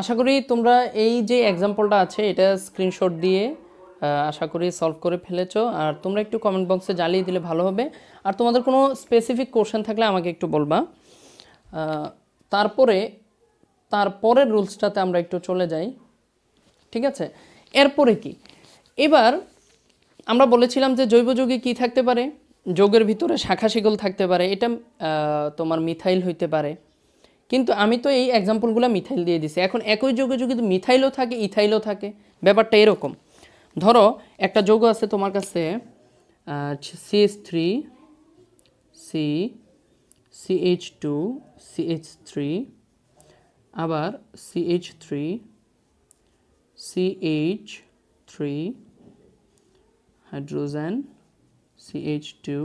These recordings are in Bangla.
আশা করি তোমরা এই যে এক্সাম্পলটা আছে এটা স্ক্রিনশট দিয়ে আশা করি সলভ করে ফেলেছো আর তোমরা একটু কমেন্ট বক্সে জ্বালিয়ে দিলে ভালো হবে আর তোমাদের কোনো স্পেসিফিক কোশ্চেন থাকলে আমাকে একটু বলবা তারপরে তারপরের রুলসটাতে আমরা একটু চলে যাই ঠিক আছে এরপরে কি এবার আমরা বলেছিলাম যে জৈব যৌগে কী থাকতে পারে যোগের ভিতরে শাখা শিগল থাকতে পারে এটা তোমার মিথাইল হইতে পারে কিন্তু আমি তো এই এক্সাম্পলগুলো মিথাইল দিয়ে দিছি এখন একই যৌগে যদি মিথাইলও থাকে ইথাইলও থাকে ব্যাপারটা এরকম ধরো একটা যৌগ আছে তোমার কাছে C H three C C H two C H three আবার C H three C H three hydrogen C H two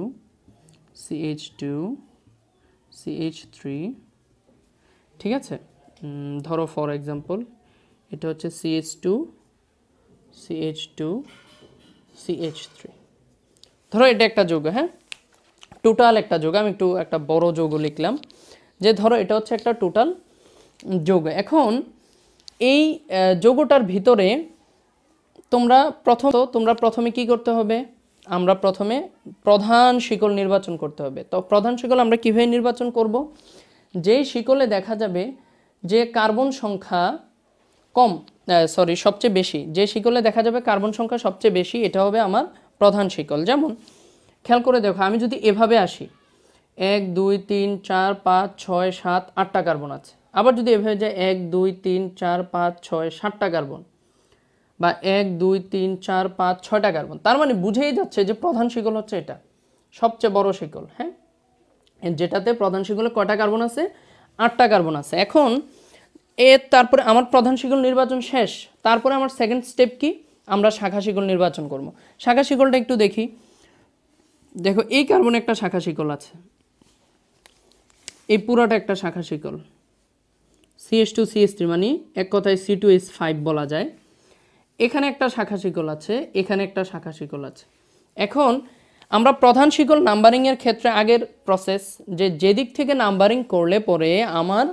C H two C H three ঠিক আছে ধরো ফর এক্সাম্পল এটা হচ্ছে CH two CH two CH three ধরো এটা একটা যোগ হ্যাঁ টোটাল একটা যোগ আমি একটু একটা বড় যোগ লিখলাম যে ধরো এটা হচ্ছে একটা টোটাল যোগ এখন এই যোগটার ভিতরে তোমরা প্রথম তোমরা প্রথমে কি করতে হবে আমরা প্রথমে প্রধান শিকল নির্বাচন করতে হবে তো প্রধান শিকল আমরা কীভাবে নির্বাচন করব যেই শিকলে দেখা যাবে যে কার্বন সংখ্যা কম সরি সবচেয়ে বেশি যে শিকলে দেখা যাবে কার্বন সংখ্যা সবচেয়ে বেশি এটা হবে আমার প্রধান শিকল যেমন খেয়াল করে দেখো আমি যদি এভাবে আসি এক দুই তিন চার পাঁচ ছয় সাত আটটা কার্বন আছে আবার যদি এভাবে যায় এক দুই তিন চার পাঁচ ছয় সাতটা কার্বন বা এক দুই তিন চার পাঁচ ছয়টা কার্বন তার মানে বুঝেই যাচ্ছে যে প্রধান শিকল হচ্ছে এটা সবচেয়ে বড় শিকল হ্যাঁ যেটাতে প্রধান শিকলে কটা কার্বন আছে আটটা কার্বন আছে এখন এ তারপরে আমার প্রধান শিকল নির্বাচন শেষ তারপরে আমার সেকেন্ড স্টেপ কি আমরা শাখা শিকল নির্বাচন করব শাখা শিকলটা একটু দেখি দেখো এই কার্বনে একটা শাখা শিকল আছে এই পুরোটা একটা শাখা শিকল সিএস টু সিএস থ্রি মানে এক কথায় সি টু এস ফাইভ বলা যায় এখানে একটা শাখা শিকল আছে এখানে একটা শাখা শিকল আছে এখন আমরা প্রধান শিকল নাম্বারিংয়ের ক্ষেত্রে আগের প্রসেস যে যেদিক থেকে নাম্বারিং করলে পরে আমার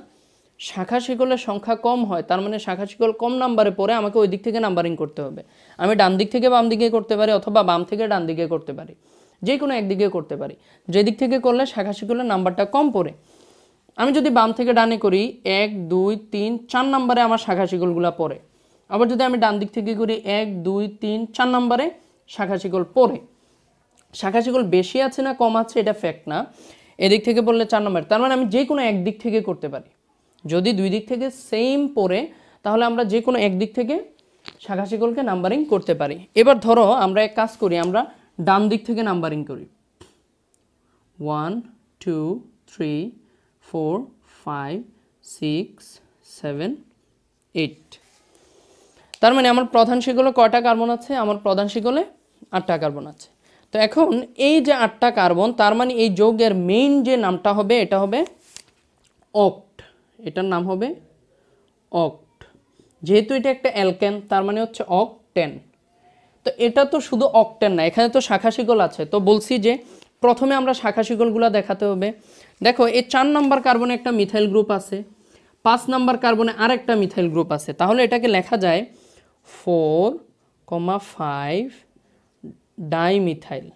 শাখা শিকলের সংখ্যা কম হয় তার মানে শাখা শিকল কম নাম্বারে পরে আমাকে ওই দিক থেকে নাম্বারিং করতে হবে আমি ডান দিক থেকে বাম দিকে করতে পারি অথবা বাম থেকে ডান দিকে করতে পারি যে কোনো একদিকে করতে পারি যেদিক থেকে করলে শাখা শিকলের নাম্বারটা কম পড়ে আমি যদি বাম থেকে ডানে করি এক দুই তিন চার নাম্বারে আমার শাখা শিকলগুলো পড়ে আবার যদি আমি ডান দিক থেকে করি এক দুই তিন চার নাম্বারে শাখা শিকল পড়ে শাখা শিকল বেশি আছে না কম আছে এটা ফ্যাক্ট না এদিক থেকে বললে চার নম্বর তার মানে আমি যে কোনো একদিক থেকে করতে পারি যদি দুই দিক থেকে সেম পড়ে তাহলে আমরা যে কোনো একদিক থেকে শাখা শিকলকে নাম্বারিং করতে পারি এবার ধরো আমরা এক কাজ করি আমরা ডান দিক থেকে নাম্বারিং করি one two three four five six seven eight তার মানে আমার প্রধান শিকলে কয়টা কার্বন আছে আমার প্রধান শিকলে আটটা কার্বন আছে তো এখন এই যে আটটা কার্বন তার মানে এই যোগের মেইন যে নামটা হবে এটা হবে অক্ট এটার নাম হবে অক্ট যেহেতু এটা একটা অ্যালকেন তার মানে হচ্ছে টেন তো এটা তো শুধু টেন না এখানে তো শাখা শিকল আছে তো বলছি যে প্রথমে আমরা শাখা শিকলগুলো দেখাতে হবে দেখো এই চার নম্বর কার্বনে একটা মিথাইল গ্রুপ আছে পাঁচ নম্বর কার্বনে আর একটা মিথাইল গ্রুপ আছে তাহলে এটাকে লেখা যায় ফোর কমা ফাইভ ডাইমিথাইল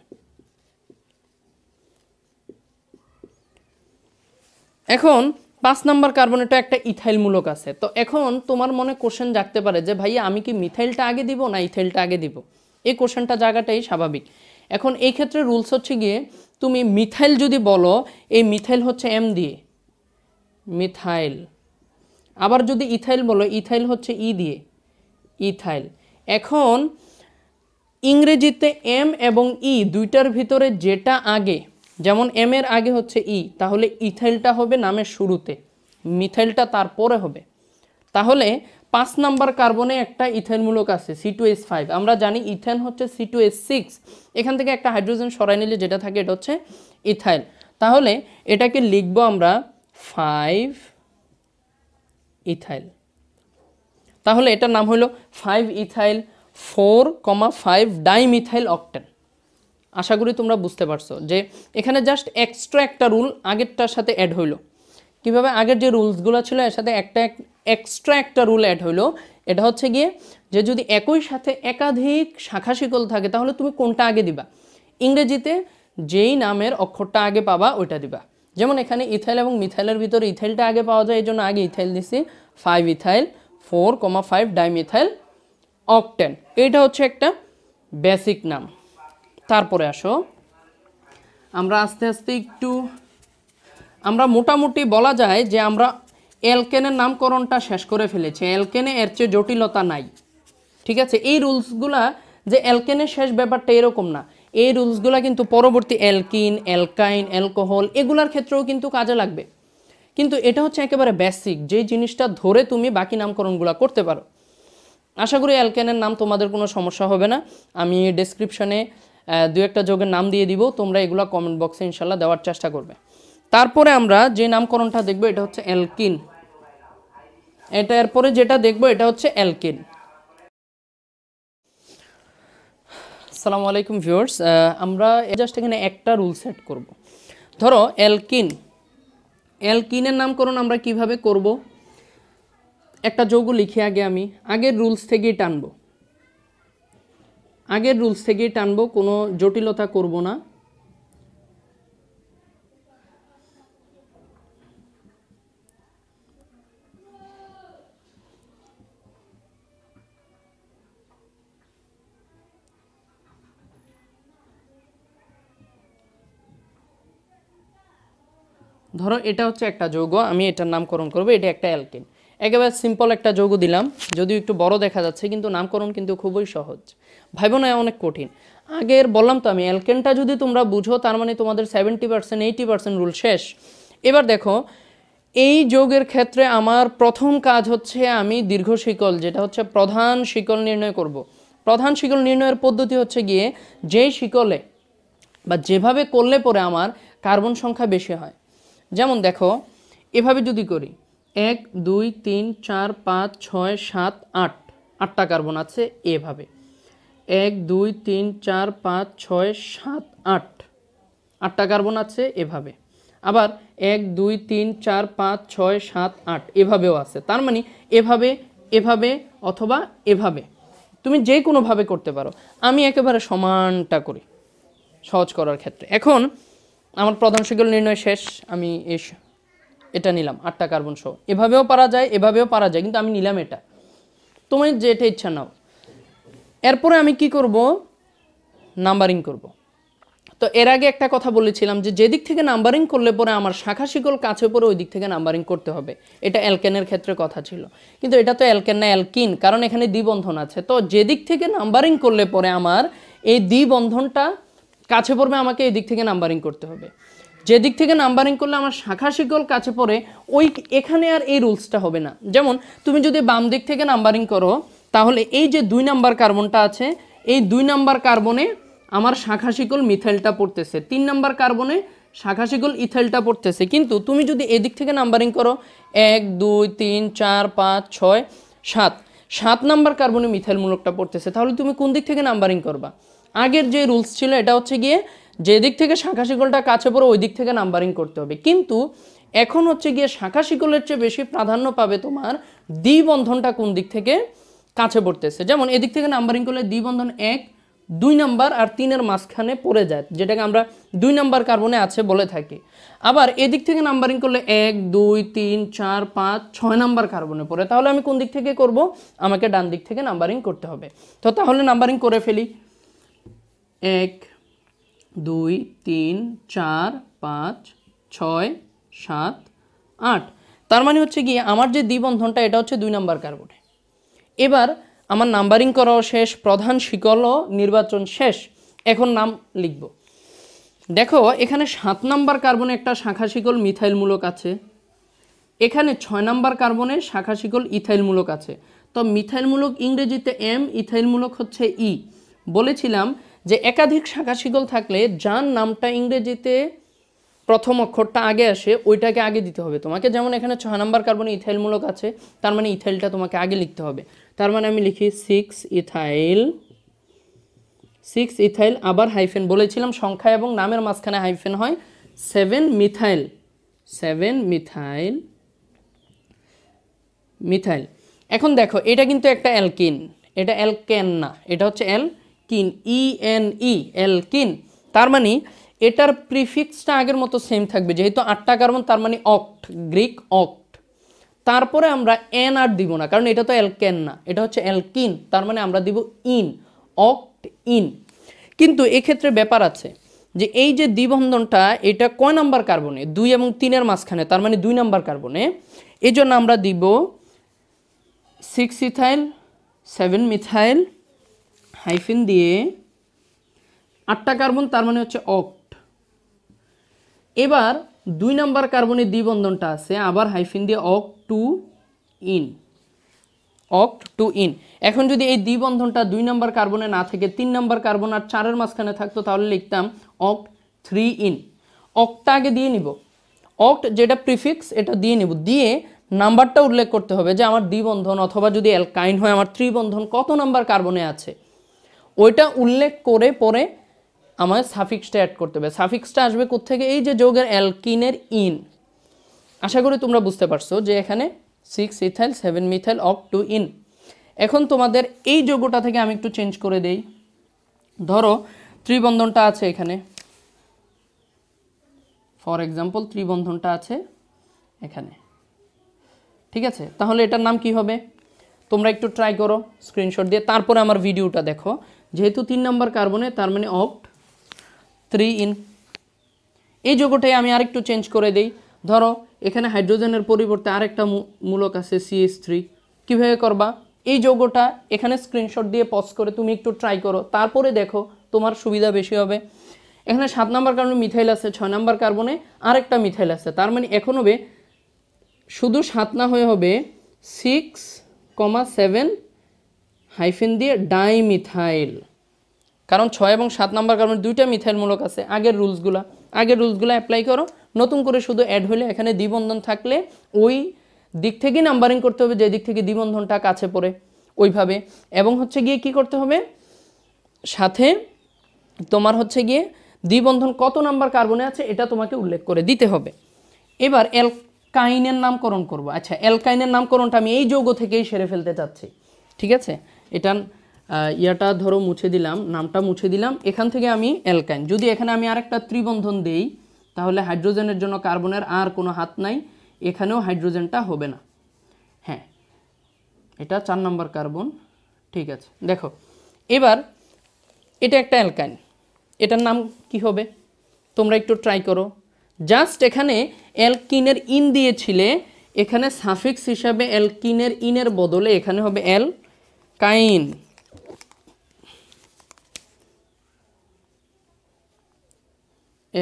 এখন পাঁচ নাম্বার কার্বনেটও একটা ইথাইল মূলক আছে তো এখন তোমার মনে কোশ্চেন জাগতে পারে যে ভাইয়া আমি কি মিথাইলটা আগে দিব না ইথাইলটা আগে দিব এই কোশ্চেনটা জায়গাটাই স্বাভাবিক এখন এই ক্ষেত্রে রুলস হচ্ছে গিয়ে তুমি মিথাইল যদি বলো এই মিথাইল হচ্ছে এম দিয়ে মিথাইল আবার যদি ইথাইল বলো ইথাইল হচ্ছে ই e দিয়ে ইথাইল এখন ইংরেজিতে এম এবং ই দুইটার ভিতরে যেটা আগে যেমন এম এর আগে হচ্ছে ই তাহলে ইথাইলটা হবে নামের শুরুতে মিথাইলটা তারপরে হবে তাহলে পাঁচ নাম্বার কার্বনে একটা ইথেনমূলক আছে সি টু এস ফাইভ আমরা জানি ইথেন হচ্ছে সি টু এস সিক্স এখান থেকে একটা হাইড্রোজেন সরাই নিলে যেটা থাকে এটা হচ্ছে ইথাইল তাহলে এটাকে লিখব আমরা ফাইভ ইথাইল তাহলে এটার নাম হলো five ethyl four comma five dimethyl octane আশা করি তোমরা বুঝতে পারছো যে এখানে জাস্ট এক্সট্রা একটা রুল আগেরটার সাথে অ্যাড হইলো কীভাবে আগের যে রুলসগুলো ছিল এর সাথে একটা এক্সট্রা একটা রুল অ্যাড হইলো এটা হচ্ছে গিয়ে যে যদি একই সাথে একাধিক শাখা শিকল থাকে তাহলে তুমি কোনটা আগে দিবা ইংরেজিতে যেই নামের অক্ষরটা আগে পাবা ওইটা দিবা যেমন এখানে ইথাইল এবং মিথাইলের ভিতরে ইথাইলটা আগে পাওয়া যায় এই জন্য আগে ইথাইল দিছি five ethyl four comma five dimethyl octane এটা হচ্ছে একটা বেসিক নাম তারপরে আসো আমরা আস্তে আস্তে একটু আমরা মোটামুটি বলা যায় যে আমরা এলকেনের নামকরণটা শেষ করে ফেলেছি এলকেনে এর চেয়ে জটিলতা নাই ঠিক আছে এই রুলসগুলা যে অ্যালকেনের শেষ ব্যাপারটা এরকম না এই রুলসগুলা কিন্তু পরবর্তী অ্যালকিন অ্যালকাইন অ্যালকোহল এগুলার ক্ষেত্রেও কিন্তু কাজে লাগবে কিন্তু এটা হচ্ছে একেবারে বেসিক যে জিনিসটা ধরে তুমি বাকি নামকরণগুলো করতে পারো আশা করি অ্যালকেনের নাম তোমাদের কোনো সমস্যা হবে না আমি ডেসক্রিপশনে দু একটা যোগের নাম দিয়ে দিব তোমরা এগুলো কমেন্ট বক্সে ইনশাল্লাহ দেওয়ার চেষ্টা করবে তারপরে আমরা যে নামকরণটা দেখবো এটা হচ্ছে অ্যালকিন এটা এরপরে যেটা দেখবো এটা হচ্ছে অ্যালকিন সালাম আলাইকুম ভিউর্স আমরা জাস্ট এখানে একটা রুল সেট করব ধরো অ্যালকিন অ্যালকিনের নামকরণ আমরা কিভাবে করব একটা যৌগ লিখি আগে আমি আগের রুলস থেকেই টানবো আগের রুলস থেকেই টানবো কোনো জটিলতা করব না ধরো এটা হচ্ছে একটা যৌগ আমি এটার নামকরণ করব এটা একটা অ্যালকেন একেবারে সিম্পল একটা যৌগ দিলাম যদিও একটু বড় দেখা যাচ্ছে কিন্তু নামকরণ কিন্তু খুবই সহজ ভাইব না অনেক কঠিন আগের বললাম তো আমি অ্যালকেনটা যদি তোমরা বুঝো তার মানে তোমাদের seventy percent eighty percent rule শেষ এবার দেখো এই যোগের ক্ষেত্রে আমার প্রথম কাজ হচ্ছে আমি দীর্ঘ শিকল যেটা হচ্ছে প্রধান শিকল নির্ণয় করব। প্রধান শিকল নির্ণয়ের পদ্ধতি হচ্ছে গিয়ে যেই শিকলে বা যেভাবে করলে পরে আমার কার্বন সংখ্যা বেশি হয় যেমন দেখো এভাবে যদি করি এক দুই তিন চার পাঁচ ছয় সাত আট আটটা কার্বন আছে এভাবে এক দুই তিন চার পাঁচ ছয় সাত আট আটটা কার্বন আছে এভাবে আবার এক দুই তিন চার পাঁচ ছয় সাত আট এভাবেও আছে তার মানে এভাবে এভাবে অথবা এভাবে তুমি যে কোনোভাবে করতে পারো আমি একেবারে সমানটা করি সহজ করার ক্ষেত্রে এখন আমার প্রধান শিকল নির্ণয় শেষ আমি এস এটা নিলাম আটটা কার্বন সহ এভাবেও পারা যায় এভাবেও পারা যায় কিন্তু আমি নিলাম এটা তুমি যেটা ইচ্ছা নাও এরপরে আমি কি করব নাম্বারিং করব। তো এর আগে একটা কথা বলেছিলাম যে যেদিক থেকে নাম্বারিং করলে পরে আমার শাখা শিকল কাছে পরে ওই দিক থেকে নাম্বারিং করতে হবে এটা অ্যালকেনের ক্ষেত্রে কথা ছিল কিন্তু এটা তো অ্যালকেন না অ্যালকিন কারণ এখানে দ্বিবন্ধন আছে তো যেদিক থেকে নাম্বারিং করলে পরে আমার এই দ্বিবন্ধনটা কাছে পড়বে আমাকে এই দিক থেকে নাম্বারিং করতে হবে যেদিক থেকে নাম্বারিং করলে আমার শাখা শিকল কাছে পড়ে ওই এখানে আর এই রুলসটা হবে না যেমন তুমি যদি বাম দিক থেকে নাম্বারিং করো তাহলে এই যে দুই নাম্বার কার্বনটা আছে এই দুই নাম্বার কার্বনে আমার শাখা শিকল মিথাইলটা পড়তেছে তিন নাম্বার কার্বনে শাখা শিকল ইথাইলটা পড়তেছে কিন্তু তুমি যদি এদিক থেকে নাম্বারিং করো এক দুই তিন চার পাঁচ ছয় সাত সাত নাম্বার কার্বনে মিথাইল মূলকটা পড়তেছে তাহলে তুমি কোন দিক থেকে নাম্বারিং করবা আগের যে রুলস ছিল এটা হচ্ছে গিয়ে যে দিক থেকে শাঁখা শিকলটা কাছে পড়ে ওই দিক থেকে নাম্বারিং করতে হবে কিন্তু এখন হচ্ছে গিয়ে শাঁখা শিকলের চেয়ে বেশি প্রাধান্য পাবে তোমার দ্বিবন্ধনটা কোন দিক থেকে কাছে পড়তেছে যেমন এদিক থেকে নাম্বারিং করলে দ্বিবন্ধন এক দুই নাম্বার আর তিনের মাঝখানে পড়ে যায় যেটাকে আমরা দুই নাম্বার কার্বনে আছে বলে থাকি আবার এদিক থেকে নাম্বারিং করলে এক দুই তিন চার পাঁচ ছয় নাম্বার কার্বনে পড়ে তাহলে আমি কোন দিক থেকে করব আমাকে ডান দিক থেকে নাম্বারিং করতে হবে তো তাহলে নাম্বারিং করে ফেলি এক দুই তিন চার পাঁচ ছয় সাত আট তার মানে হচ্ছে গিয়ে আমার যে দ্বিবন্ধনটা এটা হচ্ছে দুই নাম্বার কার্বনে এবার আমার নাম্বারিং করাও শেষ প্রধান শিকল নির্বাচন শেষ এখন নাম লিখব দেখো এখানে সাত নাম্বার কার্বনে একটা শাখা শিকল মিথাইলমূলক আছে এখানে ছয় নাম্বার কার্বনে শাখা শিকল ইথাইলমূলক আছে তো মিথাইলমূলক ইংরেজিতে এম ইথাইলমূলক হচ্ছে ই বলেছিলাম যে একাধিক শাখা শিকল থাকলে যার নামটা ইংরেজিতে প্রথম অক্ষরটা আগে আসে ওইটাকে আগে দিতে হবে তোমাকে যেমন এখানে ছয় নাম্বার কার্বনে ইথাইলমূলক আছে তার মানে ইথাইলটা তোমাকে আগে লিখতে হবে তার মানে আমি লিখি সিক্স ইথাইল সিক্স ইথাইল আবার হাইফেন বলেছিলাম সংখ্যা এবং নামের মাঝখানে হাইফেন হয় seven methyl seven methyl methyl এখন দেখো এটা কিন্তু একটা অ্যালকিন এটা অ্যালকেন না এটা হচ্ছে অ্যাল কিন ই এন ই এল কিন তার মানে এটার প্রিফিক্সটা আগের মতো সেম থাকবে যেহেতু আটটা কার্বন তার মানে অক্ট গ্রিক অক্ট তারপরে আমরা এন আর দিব না কারণ এটা তো অ্যালকেন না এটা হচ্ছে অ্যালকিন তার মানে আমরা দিব ইন অক্ট ইন কিন্তু এক্ষেত্রে ব্যাপার আছে যে এই যে দ্বিবন্ধনটা এটা কয় নাম্বার কার্বনে দুই এবং তিনের মাঝখানে তার মানে দুই নাম্বার কার্বনে এই জন্য আমরা দিব six ethyl seven methyl hyphen দিয়ে আটটা কার্বন তার মানে হচ্ছে অক্ট এবার দুই নাম্বার কার্বনের দ্বিবন্ধনটা আছে আবার হাইফিন দিয়ে octane octane এখন যদি এই দ্বিবন্ধনটা দুই নাম্বার কার্বনে না থাকে তিন নাম্বার কার্বন আর চারের মাঝখানে থাকতো তাহলে লিখতাম অক থ্রি ইন অকটা আগে দিয়ে নিব অক্ট যেটা প্রিফিক্স এটা দিয়ে নিব দিয়ে নাম্বারটা উল্লেখ করতে হবে যে আমার দ্বিবন্ধন অথবা যদি অ্যালকাইন হয় আমার ত্রিবন্ধন কত নাম্বার কার্বনে আছে ওইটা উল্লেখ করে পরে আমার সাফিক্সটা অ্যাড করতে হবে সাফিক্সটা আসবে থেকে এই যে যোগের অ্যালকিনের ইন আশা করি তোমরা বুঝতে পারছো যে এখানে six ethyl seven methyl octane এখন তোমাদের এই যোগটা থেকে আমি একটু চেঞ্জ করে দেই ধরো ত্রিবন্ধনটা আছে এখানে ফর এক্সাম্পল ত্রিবন্ধনটা আছে এখানে ঠিক আছে তাহলে এটার নাম কি হবে তোমরা একটু ট্রাই করো স্ক্রিনশট দিয়ে তারপরে আমার ভিডিওটা দেখো যেহেতু তিন নম্বর কার্বনে তার মানে অক্ট থ্রি ইন এই যোগটাই আমি আরেকটু চেঞ্জ করে দেই ধরো এখানে হাইড্রোজেনের পরিবর্তে আরেকটা মূলক আছে সিএস থ্রি কীভাবে করবা এই যৌগটা এখানে স্ক্রিনশট দিয়ে পজ করে তুমি একটু ট্রাই করো তারপরে দেখো তোমার সুবিধা বেশি হবে এখানে সাত নাম্বার কার্বনে মিথাইল আছে ছয় নাম্বার কার্বনে আরেকটা মিথাইল আছে তার মানে এখন হবে শুধু সাত না হয়ে হবে সিক্স কমা সেভেন হাইফেন দিয়ে ডাইমিথাইল কারণ ছয় এবং সাত নাম্বার কারণ দুইটা মিথাইলমূলক আছে আগের রুলসগুলা আগের রুলসগুলো অ্যাপ্লাই করো নতুন করে শুধু অ্যাড হলে এখানে দ্বিবন্ধন থাকলে ওই দিক থেকেই নাম্বারিং করতে হবে যে দিক থেকে দ্বিবন্ধনটা কাছে পড়ে ওইভাবে এবং হচ্ছে গিয়ে কি করতে হবে সাথে তোমার হচ্ছে গিয়ে দ্বিবন্ধন কত নাম্বার কার্বনে আছে এটা তোমাকে উল্লেখ করে দিতে হবে এবার অ্যালকাইনের নামকরণ করব আচ্ছা অ্যালকাইনের নামকরণটা আমি এই যৌগ থেকেই সেরে ফেলতে চাচ্ছি ঠিক আছে এটার ইয়াটা ধরো মুছে দিলাম নামটা মুছে দিলাম এখান থেকে আমি অ্যালকাইন যদি এখানে আমি আরেকটা ত্রিবন্ধন দেই তাহলে হাইড্রোজেনের জন্য কার্বনের আর কোনো হাত নাই এখানেও হাইড্রোজেনটা হবে না হ্যাঁ এটা চার নম্বর কার্বন ঠিক আছে দেখো এবার এটা একটা অ্যালকাইন এটার নাম কি হবে তোমরা একটু ট্রাই করো জাস্ট এখানে অ্যালকিনের ইন দিয়েছিলে এখানে সাফিক্স হিসাবে অ্যালকিনের ইনের বদলে এখানে হবে অ্যাল কাইন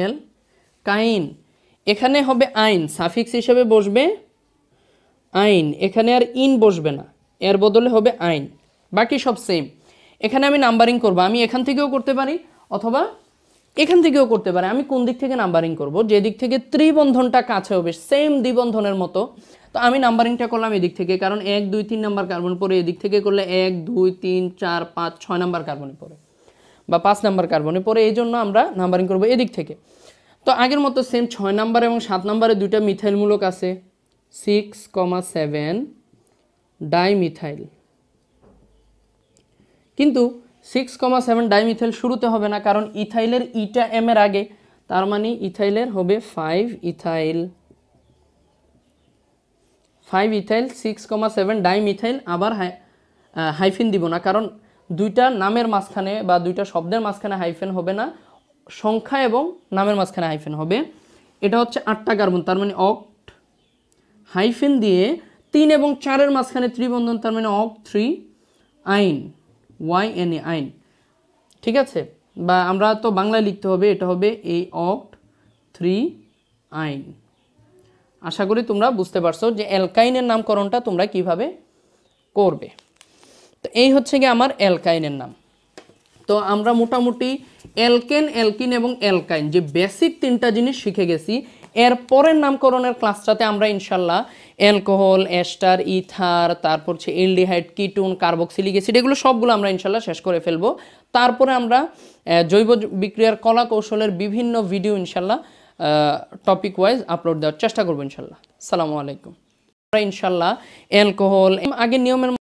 এল কাইন এখানে হবে আইন সাফিক্স হিসেবে বসবে আইন এখানে আর ইন বসবে না এর বদলে হবে আইন বাকি সব সেম এখানে আমি নাম্বারিং করব আমি এখান থেকেও করতে পারি অথবা এখান থেকেও করতে পারি আমি কোন দিক থেকে নাম্বারিং করব যে দিক থেকে ত্রিবন্ধনটা কাছে হবে সেম দ্বিবন্ধনের মতো তো আমি নাম্বারিংটা করলাম এদিক থেকে কারণ এক দুই তিন নাম্বার কার্বন পরে এদিক থেকে করলে এক দুই তিন চার পাঁচ ছয় নাম্বার কার্বনে পরে বা পাঁচ নাম্বার কার্বনে পরে এই জন্য আমরা নাম্বারিং করবো এদিক থেকে তো আগের মতো সেম ছয় নাম্বার এবং সাত নাম্বারে দুইটা মিথাইলমূলক আছে সিক্স কমা সেভেন ডাইমিথাইল কিন্তু সিক্স কমা সেভেন ডাইমিথাইল শুরুতে হবে না কারণ ইথাইলের ইটা এম এর আগে তার মানে ইথাইলের হবে five ethyl five ethyl six comma seven dimethyl আবার হাইফিন দিব না কারণ দুইটা নামের মাঝখানে বা দুইটা শব্দের মাঝখানে হাইফেন হবে না সংখ্যা এবং নামের মাঝখানে হাইফেন হবে এটা হচ্ছে আটটা কার্বন তার মানে অক্ট হাইফেন দিয়ে তিন এবং চারের মাঝখানে ত্রিবন্ধন তার মানে অক থ্রি আইন ওয়াই এন এ আইন ঠিক আছে বা আমরা তো বাংলায় লিখতে হবে এটা হবে এই অক্ট থ্রি আইন আশা করি তোমরা বুঝতে পারছো যে অ্যালকাইনের নামকরণটা তোমরা কিভাবে করবে তো এই হচ্ছে গিয়ে আমার অ্যালকাইনের নাম তো আমরা মোটামুটি অ্যালকেন অ্যালকিন এবং অ্যালকাইন যে বেসিক তিনটা জিনিস শিখে গেছি এর পরের নামকরণের ক্লাসটাতে আমরা ইনশাল্লাহ অ্যালকোহল এস্টার ইথার তারপর হচ্ছে এলডিহাইড কিটুন কার্বক্সিলিক অ্যাসিড এগুলো সবগুলো আমরা ইনশাল্লাহ শেষ করে ফেলবো তারপরে আমরা জৈব বিক্রিয়ার কলা কৌশলের বিভিন্ন ভিডিও ইনশাল্লাহ টপিক ওয়াইজ আপলোড দেওয়ার চেষ্টা করবো ইনশাল্লাহ সালামু আলাইকুম ইনশাল্লাহ অ্যালকোহল আগের নিয়মের